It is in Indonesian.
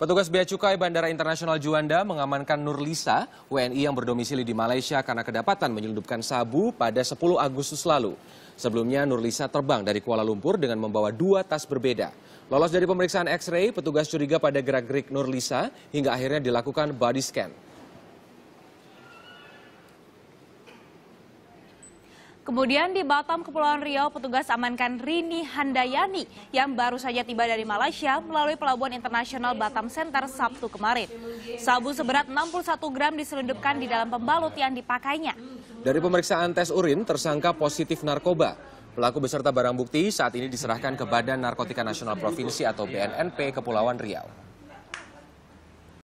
Petugas Bea Cukai Bandara Internasional Juanda mengamankan Nurlisa, WNI yang berdomisili di Malaysia karena kedapatan menyelundupkan sabu pada 10 Agustus lalu. Sebelumnya Nurlisa terbang dari Kuala Lumpur dengan membawa dua tas berbeda. Lolos dari pemeriksaan X-ray, petugas curiga pada gerak-gerik Nurlisa hingga akhirnya dilakukan body scan. Kemudian di Batam, Kepulauan Riau, petugas amankan Rini Handayani yang baru saja tiba dari Malaysia melalui Pelabuhan Internasional Batam Center Sabtu kemarin. Sabu seberat 61 gram diselundupkan di dalam pembalut yang dipakainya. Dari pemeriksaan tes urin, tersangka positif narkoba. Pelaku beserta barang bukti saat ini diserahkan ke Badan Narkotika Nasional Provinsi atau BNNP Kepulauan Riau.